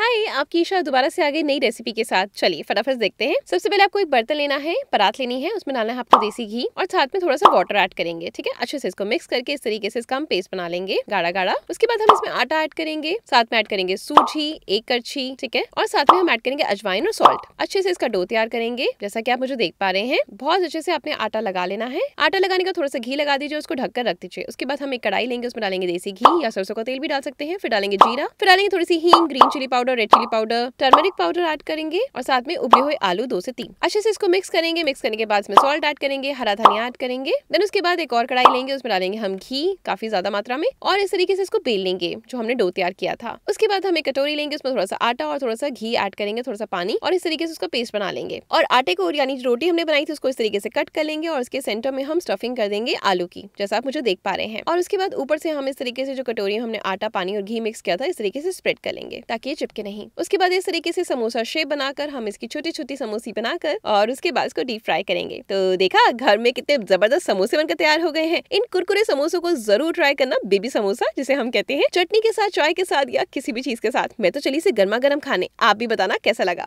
हाय आपकी ईशा दोबारा से आ गई नई रेसिपी के साथ चलिए फटाफट देखते हैं सबसे पहले आपको एक बर्तन लेना है परात लेनी है उसमें डालना है आपको देसी घी और साथ में थोड़ा सा वाटर ऐड करेंगे ठीक है अच्छे से इसको मिक्स करके इस तरीके से इसका हम पेस्ट बना लेंगे गाढ़ा गाढ़ा उसके बाद हम इसमें आटा ऐड करेंगे साथ में ऐड करेंगे सूजी एक करछी ठीक है और साथ में हम ऐड करेंगे अजवाइन और सॉल्ट अच्छे से इसका डो तैयार करेंगे जैसा की आप मुझे देख पा रहे हैं बहुत अच्छे से आपने आटा लगा लेना है आटा लगाने का थोड़ा सा घी लगा दीजिए उसको ढककर रख दीजिए उसके बाद हम एक कढ़ाई लेंगे उसमें डालेंगे देसी घी या सरसों का तेल भी डाल सकते हैं फिर डालेंगे जीरा फिर डालेंगे थोड़ी सी ही green chilli powder powder red chilli powder turmeric powder add करेंगे और साथ में उबले हुए आलू दो से तीन अच्छे से इसको मिक्स करेंगे मिक्स करने के बाद इसमें सॉल्ट ऐड करेंगे हरा धनिया ऐड करेंगे देन उसके बाद एक और कढ़ाई लेंगे उसमें डालेंगे हम घी काफी ज्यादा मात्रा में और इस तरीके से इसको बेल लेंगे जो हमने डो तैयार किया था उसके बाद हम एक कटोरी लेंगे उसमें थोड़ा सा आटा और थोड़ा सा घी ऐड करेंगे थोड़ा सा पानी और इस तरीके से उसका पेस्ट बना लेंगे और आटे को यानी रोटी हमने बनाई थी उसको इस तरीके से कट कर लेंगे और उसके सेंटर में हम स्टफिंग कर देंगे आलू की जैसा आप मुझे देख पा रहे हैं और उसके बाद ऊपर से हम इस तरीके से जो कटोरी हमने आटा पानी और घी मिक्स किया था इस तरीके से स्प्रेड कर लेंगे ताकि ये चिपके के नहीं उसके बाद इस तरीके से समोसा शेप बनाकर हम इसकी छोटी छोटी समोसी बनाकर और उसके बाद इसको डीप फ्राई करेंगे तो देखा घर में कितने जबरदस्त समोसे बनकर तैयार हो गए हैं इन कुरकुरे समोसों को जरूर ट्राई करना बेबी समोसा जिसे हम कहते हैं चटनी के साथ चाय के साथ या किसी भी चीज के साथ मैं तो चली से गर्मा गर्म खाने आप भी बताना कैसा लगा